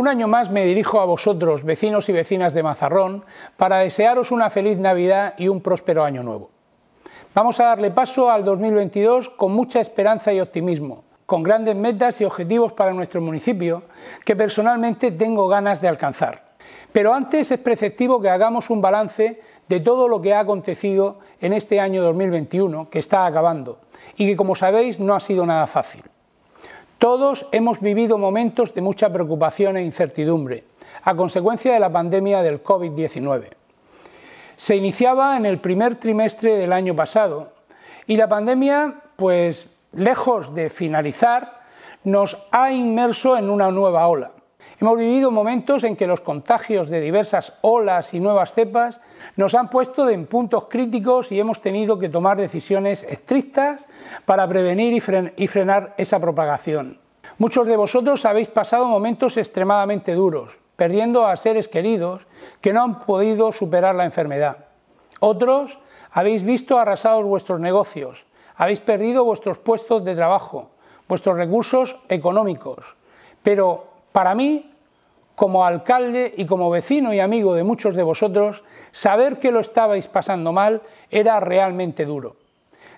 Un año más me dirijo a vosotros, vecinos y vecinas de Mazarrón, para desearos una feliz Navidad y un próspero año nuevo. Vamos a darle paso al 2022 con mucha esperanza y optimismo, con grandes metas y objetivos para nuestro municipio que personalmente tengo ganas de alcanzar. Pero antes es preceptivo que hagamos un balance de todo lo que ha acontecido en este año 2021, que está acabando, y que como sabéis no ha sido nada fácil. Todos hemos vivido momentos de mucha preocupación e incertidumbre a consecuencia de la pandemia del COVID-19. Se iniciaba en el primer trimestre del año pasado y la pandemia, pues lejos de finalizar, nos ha inmerso en una nueva ola. Hemos vivido momentos en que los contagios de diversas olas y nuevas cepas nos han puesto en puntos críticos y hemos tenido que tomar decisiones estrictas para prevenir y, frenar esa propagación. Muchos de vosotros habéis pasado momentos extremadamente duros, perdiendo a seres queridos que no han podido superar la enfermedad. Otros habéis visto arrasados vuestros negocios, habéis perdido vuestros puestos de trabajo, vuestros recursos económicos. Pero para mí, como alcalde y como vecino y amigo de muchos de vosotros, saber que lo estabais pasando mal era realmente duro.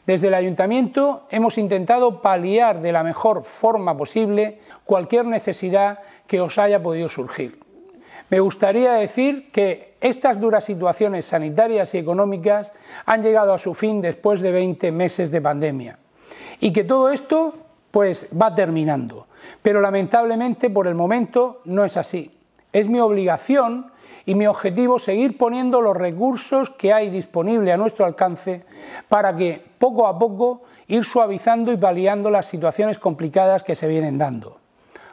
Desde el ayuntamiento hemos intentado paliar de la mejor forma posible cualquier necesidad que os haya podido surgir. Me gustaría decir que estas duras situaciones sanitarias y económicas han llegado a su fin después de 20 meses de pandemia y que todo esto pues va terminando. Pero lamentablemente por el momento no es así. Es mi obligación y mi objetivo seguir poniendo los recursos que hay disponible a nuestro alcance para que poco a poco ir suavizando y paliando las situaciones complicadas que se vienen dando.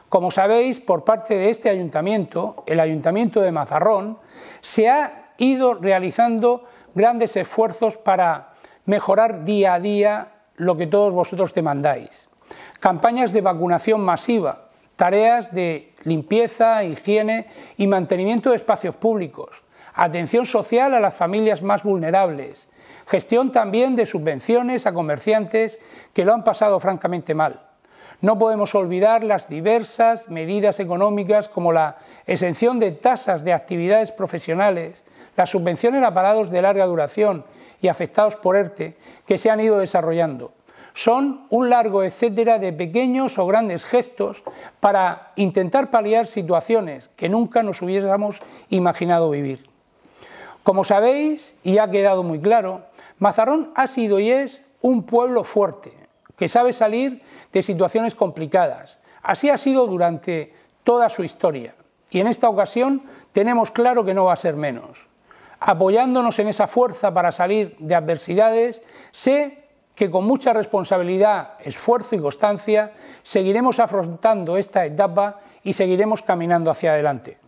Como sabéis, por parte de este ayuntamiento, el ayuntamiento de Mazarrón, se ha ido realizando grandes esfuerzos para mejorar día a día lo que todos vosotros demandáis campañas de vacunación masiva, tareas de limpieza, higiene y mantenimiento de espacios públicos, atención social a las familias más vulnerables, gestión también de subvenciones a comerciantes que lo han pasado francamente mal. No podemos olvidar las diversas medidas económicas como la exención de tasas de actividades profesionales, las subvenciones a parados de larga duración y afectados por ERTE que se han ido desarrollando son un largo etcétera de pequeños o grandes gestos para intentar paliar situaciones que nunca nos hubiéramos imaginado vivir. Como sabéis, y ha quedado muy claro, Mazarrón ha sido y es un pueblo fuerte, que sabe salir de situaciones complicadas. Así ha sido durante toda su historia. Y en esta ocasión tenemos claro que no va a ser menos. Apoyándonos en esa fuerza para salir de adversidades, sé que con mucha responsabilidad, esfuerzo y constancia seguiremos afrontando esta etapa y seguiremos caminando hacia adelante.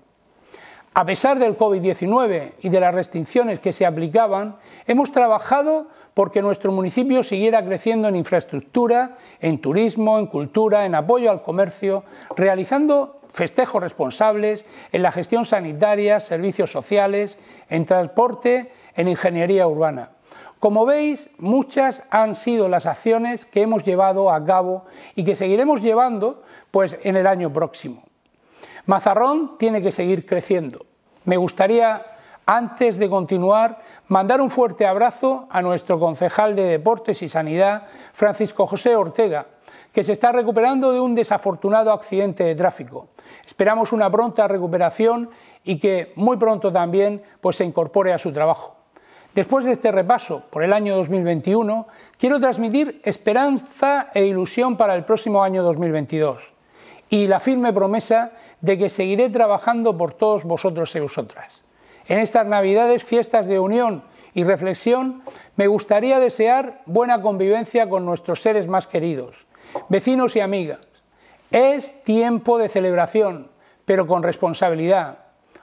A pesar del COVID-19 y de las restricciones que se aplicaban, hemos trabajado porque nuestro municipio siguiera creciendo en infraestructura, en turismo, en cultura, en apoyo al comercio, realizando festejos responsables, en la gestión sanitaria, servicios sociales, en transporte, en ingeniería urbana. Como veis, muchas han sido las acciones que hemos llevado a cabo y que seguiremos llevando pues, en el año próximo. Mazarrón tiene que seguir creciendo. Me gustaría, antes de continuar, mandar un fuerte abrazo a nuestro concejal de Deportes y Sanidad, Francisco José Ortega, que se está recuperando de un desafortunado accidente de tráfico. Esperamos una pronta recuperación y que muy pronto también pues, se incorpore a su trabajo. Después de este repaso por el año 2021, quiero transmitir esperanza e ilusión para el próximo año 2022 y la firme promesa de que seguiré trabajando por todos vosotros y vosotras. En estas Navidades, fiestas de unión y reflexión, me gustaría desear buena convivencia con nuestros seres más queridos, vecinos y amigas. Es tiempo de celebración, pero con responsabilidad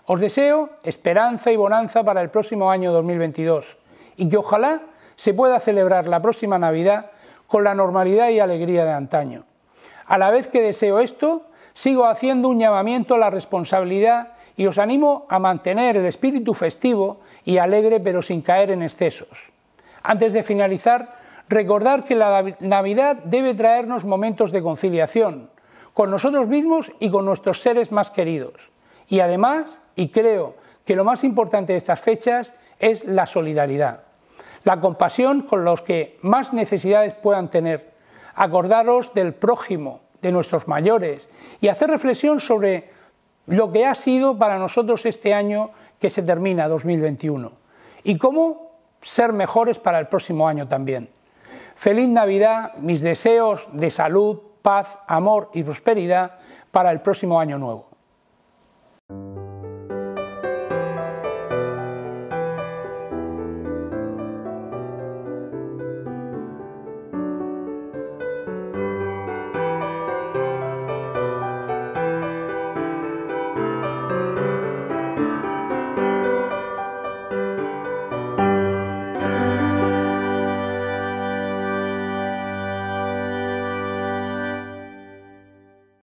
os deseo esperanza y bonanza para el próximo año 2022 y que ojalá se pueda celebrar la próxima Navidad con la normalidad y alegría de antaño. A la vez que deseo esto, sigo haciendo un llamamiento a la responsabilidad y os animo a mantener el espíritu festivo y alegre pero sin caer en excesos. Antes de finalizar, recordar que la Navidad debe traernos momentos de conciliación con nosotros mismos y con nuestros seres más queridos. Y además, y creo que lo más importante de estas fechas es la solidaridad, la compasión con los que más necesidades puedan tener, acordaros del prójimo, de nuestros mayores y hacer reflexión sobre lo que ha sido para nosotros este año que se termina 2021 y cómo ser mejores para el próximo año también. Feliz Navidad, mis deseos de salud, paz, amor y prosperidad para el próximo año nuevo.